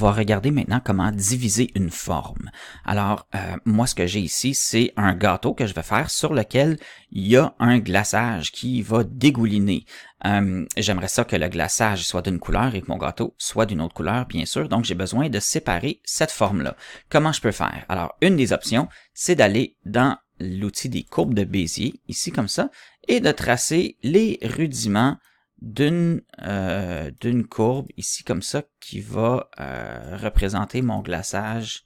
va regarder maintenant comment diviser une forme. Alors, euh, moi, ce que j'ai ici, c'est un gâteau que je vais faire sur lequel il y a un glaçage qui va dégouliner. Euh, j'aimerais ça que le glaçage soit d'une couleur et que mon gâteau soit d'une autre couleur, bien sûr. Donc, j'ai besoin de séparer cette forme-là. Comment je peux faire? Alors, une des options, c'est d'aller dans l'outil des courbes de Bézier, ici comme ça, et de tracer les rudiments euh, d'une courbe ici comme ça qui va euh, représenter mon glaçage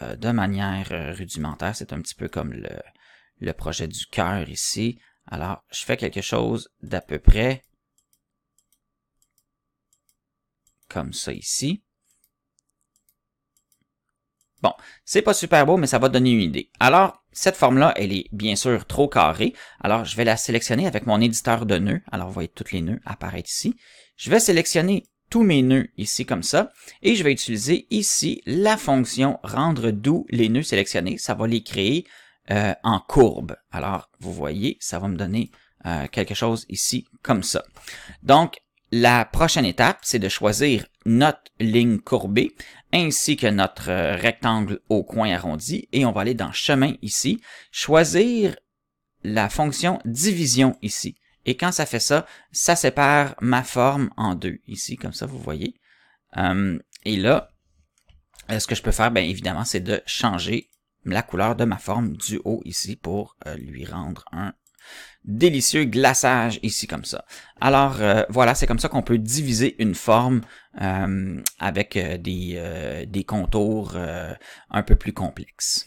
euh, de manière rudimentaire. C'est un petit peu comme le, le projet du cœur ici. Alors, je fais quelque chose d'à peu près comme ça ici. Bon, c'est pas super beau, mais ça va donner une idée. Alors, cette forme-là, elle est bien sûr trop carrée. Alors, je vais la sélectionner avec mon éditeur de nœuds. Alors, vous voyez tous les nœuds apparaître ici. Je vais sélectionner tous mes nœuds ici comme ça. Et je vais utiliser ici la fonction rendre doux les nœuds sélectionnés. Ça va les créer euh, en courbe. Alors, vous voyez, ça va me donner euh, quelque chose ici comme ça. Donc, la prochaine étape, c'est de choisir notre ligne courbée ainsi que notre euh, rectangle au coin arrondi et on va aller dans chemin ici, choisir la fonction division ici. Et quand ça fait ça, ça sépare ma forme en deux ici, comme ça vous voyez. Hum, et là, euh, ce que je peux faire, bien évidemment, c'est de changer la couleur de ma forme du haut ici pour euh, lui rendre un délicieux glaçage ici comme ça. Alors euh, voilà, c'est comme ça qu'on peut diviser une forme euh, avec euh, des, des contours un peu plus complexes.